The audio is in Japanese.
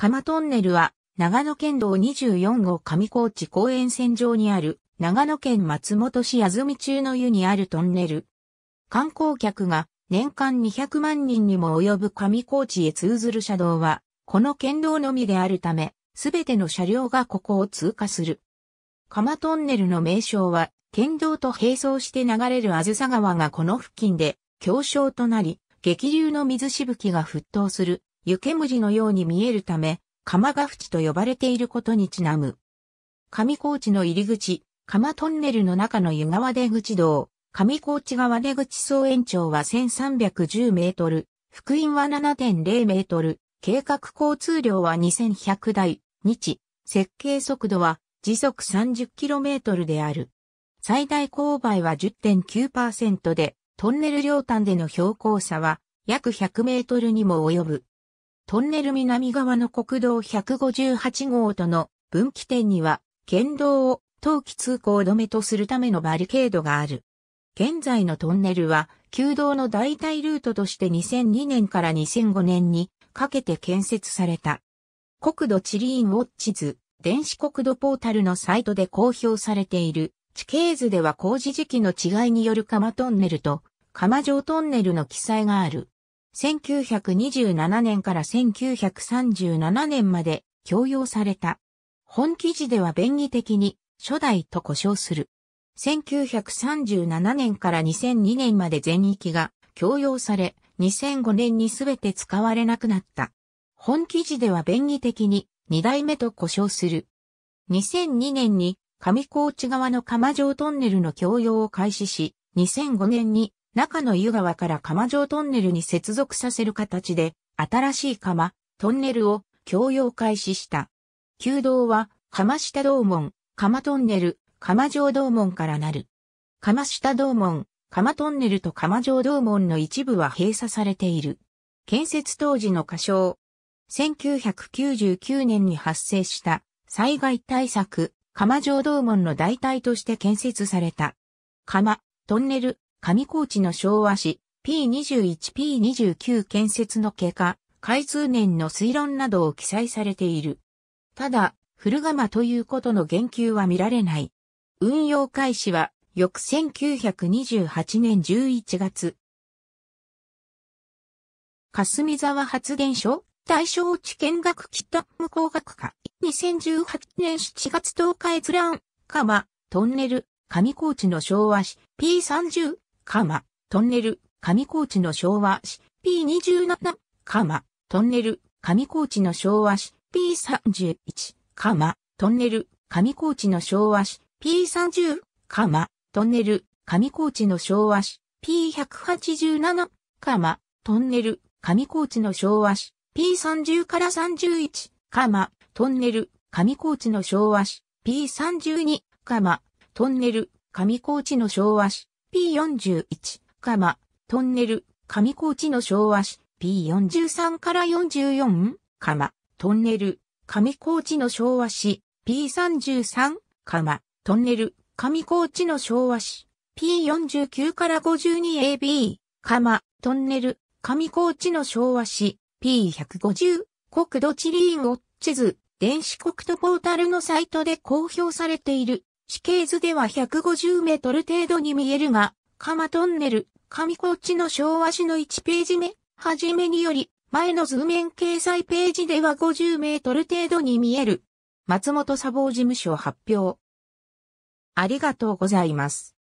釜トンネルは、長野県道24号上高地公園線上にある、長野県松本市安住中の湯にあるトンネル。観光客が年間200万人にも及ぶ上高地へ通ずる車道は、この県道のみであるため、すべての車両がここを通過する。釜トンネルの名称は、県道と並走して流れるあずさ川がこの付近で、強潮となり、激流の水しぶきが沸騰する湯煙のように見えるため、鎌ヶ淵と呼ばれていることにちなむ。上高地の入り口、鎌トンネルの中の湯川出口道、上高地川出口総延長は1310メートル、福音は7.0メートル、計画交通量は2100台、日、設計速度は時速 30km である。最大勾配は10.9%で、トンネル両端での標高差は約100メートルにも及ぶ。トンネル南側の国道158号との分岐点には、県道を冬季通行止めとするためのバリケードがある。現在のトンネルは、旧道の代替ルートとして2002年から2005年にかけて建設された。国土地理院ウォッチ図、電子国土ポータルのサイトで公表されている地形図では工事時期の違いによる釜トンネルと釜城トンネルの記載がある。1927年から1937年まで供用された。本記事では便宜的に初代と呼称する。1937年から2002年まで全域が供用され、2005年にすべて使われなくなった。本記事では便宜的に2代目と呼称する。2002年に上高地側の釜城トンネルの供用を開始し、2005年に中の湯川から釜状トンネルに接続させる形で、新しい釜、トンネルを供用開始した。旧道は、釜下道門、釜トンネル、釜状道門からなる。釜下道門、釜トンネルと釜状道門の一部は閉鎖されている。建設当時の歌唱。1999年に発生した災害対策、釜状道門の代替として建設された。釜、トンネル、上高地の昭和史 P21P29 建設の経過、開通年の推論などを記載されている。ただ、古釜ということの言及は見られない。運用開始は、翌1928年11月。霞沢発電所、大正地見学北無工学科、2018年7月10日閲覧、釜、トンネル、上高地の昭和史、P30、カマ、トンネル、上高地の昭和市 P27、マ、トンネル、上高地の昭和市 P31、マ、トンネル、上高地の昭和市 P30、マ、トンネル、上高地の昭和市 P187、マ、トンネル、上高地の昭和市 P30 から31、マ、トンネル、上高地の昭和市 P32、マ、トンネル、上高地の昭和市 P41、マ、トンネル、上高地の昭和市、P43 から44、マ、トンネル、上高地の昭和市、P33、マ、トンネル、上高地の昭和市、P49 から 52AB、マ、トンネル、上高地の昭和市、P150、国土地理院を地図、電子国土ポータルのサイトで公表されている。地形図では150メートル程度に見えるが、鎌トンネル、上高地の昭和市の1ページ目、はじめにより、前の図面掲載ページでは50メートル程度に見える。松本砂防事務所発表。ありがとうございます。